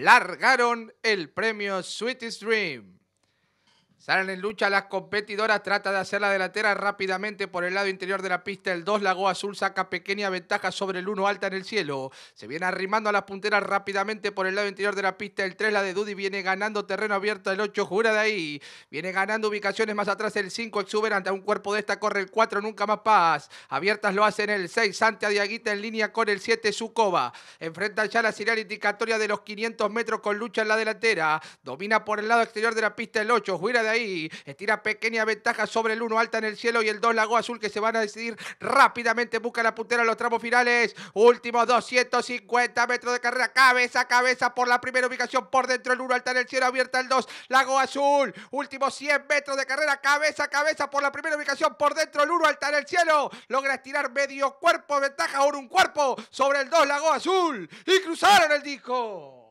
largaron el premio Sweetest Dream. Salen en lucha las competidoras, trata de hacer la delantera rápidamente por el lado interior de la pista. El 2, Lago Azul saca pequeña ventaja sobre el 1 alta en el cielo. Se viene arrimando a las punteras rápidamente por el lado interior de la pista. El 3, la de Dudy, viene ganando terreno abierto. El 8, jura de ahí. Viene ganando ubicaciones más atrás el 5, exuberante. A un cuerpo de esta corre el 4, nunca más paz. Abiertas lo hacen el 6, a Diaguita en línea con el 7, Sucova. Enfrenta ya la serial indicatoria de los 500 metros con lucha en la delantera. Domina por el lado exterior de la pista el 8, jura de ahí. Estira pequeña ventaja sobre el 1 alta en el cielo y el 2 Lago Azul que se van a decidir rápidamente. Busca la puntera en los tramos finales. Último 250 metros de carrera. Cabeza a cabeza por la primera ubicación. Por dentro el 1 alta en el cielo. Abierta el 2 Lago Azul. Último 100 metros de carrera. Cabeza a cabeza por la primera ubicación. Por dentro el 1 alta en el cielo. Logra estirar medio cuerpo. Ventaja ahora un cuerpo sobre el 2 Lago Azul. Y cruzaron el disco.